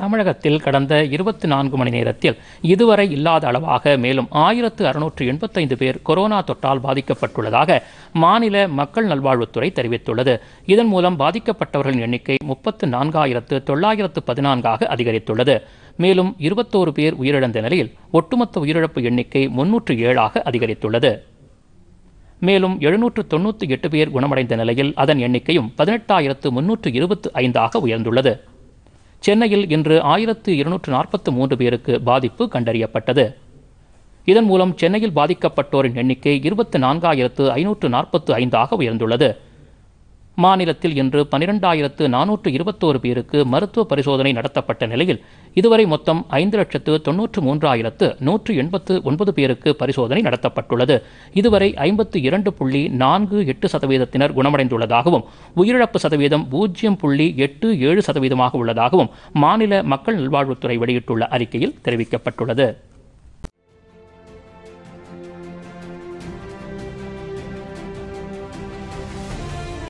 தமிழகத்தில் கடந்த இருபத்தி நான்கு மணி நேரத்தில் இதுவரை இல்லாத அளவாக மேலும் ஆயிரத்து அறுநூற்று எண்பத்தைந்து பேர் கொரோனா தொற்றால் பாதிக்கப்பட்டுள்ளதாக மாநில மக்கள் நல்வாழ்வுத்துறை தெரிவித்துள்ளது இதன் மூலம் பாதிக்கப்பட்டவர்களின் எண்ணிக்கை முப்பத்து நான்காயிரத்து தொள்ளாயிரத்து பதினான்காக அதிகரித்துள்ளது மேலும் இருபத்தோரு பேர் உயிரிழந்த நிலையில் ஒட்டுமொத்த உயிரிழப்பு எண்ணிக்கை முன்னூற்று ஏழாக அதிகரித்துள்ளது மேலும் எழுநூற்று தொன்னூற்றி எட்டு பேர் குணமடைந்த நிலையில் அதன் எண்ணிக்கையும் பதினெட்டாயிரத்து முன்னூற்று இருபத்து ஐந்தாக உயர்ந்துள்ளது சென்னையில் இன்று ஆயிரத்து இருநூற்று நாற்பத்து மூன்று பேருக்கு பாதிப்பு கண்டறியப்பட்டது இதன் மூலம் சென்னையில் பாதிக்கப்பட்டோரின் எண்ணிக்கை இருபத்தி நான்காயிரத்து ஐநூற்று நாற்பத்து ஐந்தாக உயர்ந்துள்ளது மாநிலத்தில் இன்று பனிரெண்டாயிரத்து நானூற்று இருபத்தோரு பேருக்கு மருத்துவ பரிசோதனை நடத்தப்பட்ட நிலையில் இதுவரை மொத்தம் ஐந்து லட்சத்து தொன்னூற்று மூன்றாயிரத்து நூற்று எண்பத்து ஒன்பது பேருக்கு பரிசோதனை நடத்தப்பட்டுள்ளது இதுவரை ஐம்பத்து இரண்டு புள்ளி நான்கு எட்டு சதவீதத்தினர் குணமடைந்துள்ளதாகவும் உயிரிழப்பு சதவீதம் பூஜ்ஜியம் புள்ளி எட்டு ஏழு சதவீதமாக உள்ளதாகவும் மாநில மக்கள் நல்வாழ்வுத்துறை வெளியிட்டுள்ள அறிக்கையில் தெரிவிக்கப்பட்டுள்ளது